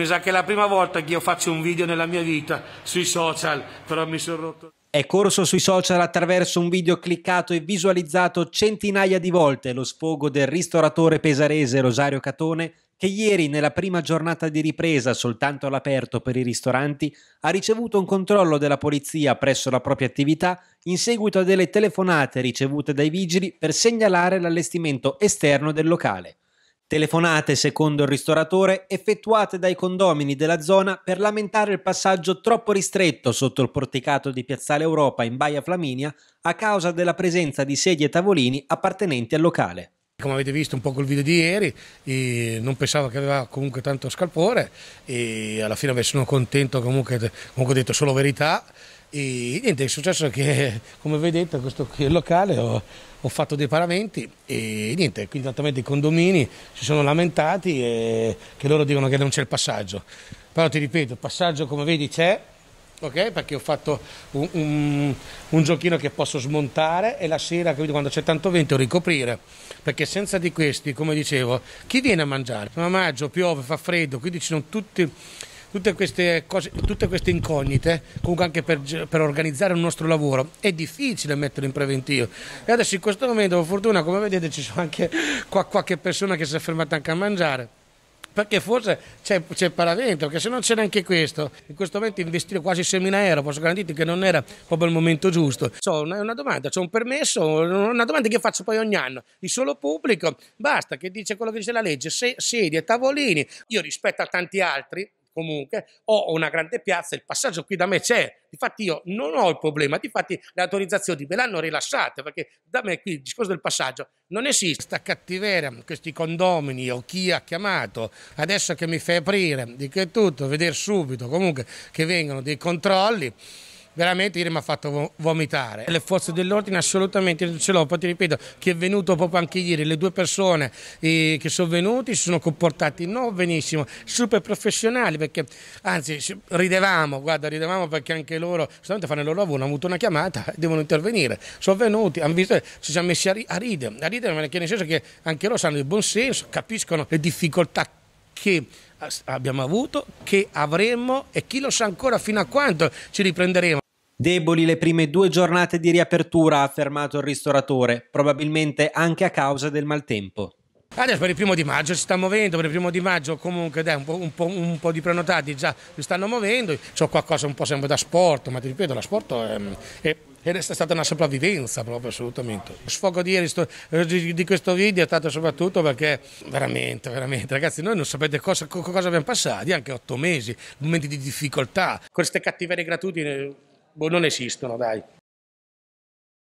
Mi sa che è la prima volta che io faccio un video nella mia vita sui social, però mi sono rotto. È corso sui social attraverso un video cliccato e visualizzato centinaia di volte lo sfogo del ristoratore pesarese Rosario Catone che ieri nella prima giornata di ripresa soltanto all'aperto per i ristoranti ha ricevuto un controllo della polizia presso la propria attività in seguito a delle telefonate ricevute dai vigili per segnalare l'allestimento esterno del locale. Telefonate, secondo il ristoratore, effettuate dai condomini della zona per lamentare il passaggio troppo ristretto sotto il porticato di Piazzale Europa in Baia Flaminia a causa della presenza di sedie e tavolini appartenenti al locale. Come avete visto un po' col video di ieri, non pensavo che aveva comunque tanto scalpore e alla fine sono contento comunque, comunque ho detto solo verità e niente, è successo che, come vedete, questo qui è il locale ho, ho, fatto dei paramenti e niente, quindi naturalmente i condomini si sono lamentati e che loro dicono che non c'è il passaggio. Però ti ripeto, il passaggio come vedi c'è, ok? Perché ho fatto un, un, un, giochino che posso smontare e la sera, capito, quando c'è tanto vento, ricoprire. Perché senza di questi, come dicevo, chi viene a mangiare? Prima maggio piove, fa freddo, quindi ci sono tutti tutte queste, cose, tutte queste incognite, comunque anche per, per, organizzare un nostro lavoro, è difficile metterlo in preventivo. E adesso in questo momento, per fortuna, come vedete, ci sono anche qua, qualche persona che si è fermata anche a mangiare perché forse c'è, c'è paravento, perché se non c'è neanche questo, in questo momento investire quasi 6.000 euro, posso garantirti che non era proprio il momento giusto. So, una, una domanda, c'è un permesso, una domanda che faccio poi ogni anno, il solo pubblico, basta che dice quello che dice la legge, se, sedie, tavolini, io rispetto a tanti altri, comunque, ho una grande piazza, il passaggio qui da me c'è, infatti io non ho il problema, infatti le autorizzazioni ve l'hanno rilasciate perché da me qui il discorso del passaggio non esiste. Questa cattiveria, questi condomini o chi ha chiamato, adesso che mi fai aprire, di che tutto, vedere subito comunque che vengono dei controlli veramente ieri mi ha fatto vomitare. Le forze dell'ordine assolutamente non ce l'ho, poi ti ripeto che è venuto proprio anche ieri, le due persone eh, che sono venuti si sono comportati non benissimo, super professionali perché anzi ridevamo, guarda ridevamo perché anche loro solamente fanno il loro lavoro, hanno avuto una chiamata e devono intervenire, sono venuti, hanno visto, si sono messi a, ridere, a ridere nel senso che anche loro sanno il buon senso, capiscono le difficoltà che abbiamo avuto, che avremmo e chi lo sa ancora fino a quanto ci riprenderemo. Deboli le prime due giornate di riapertura, ha affermato il ristoratore, probabilmente anche a causa del maltempo. Adesso per il primo di maggio si sta muovendo, per il primo di maggio comunque dai, un, po', un, po', un, po', di prenotati già si stanno muovendo, c'è qualcosa un po' sempre da sport, ma ti ripeto, la sport è, è ed è stata una sopravvivenza proprio assolutamente. Lo sfogo di, ieri, di questo video è stato soprattutto perché veramente, veramente, ragazzi, noi non sapete cosa, cosa abbiamo passato, anche otto mesi, momenti di difficoltà, queste cattiverie gratuite boh, non esistono, dai.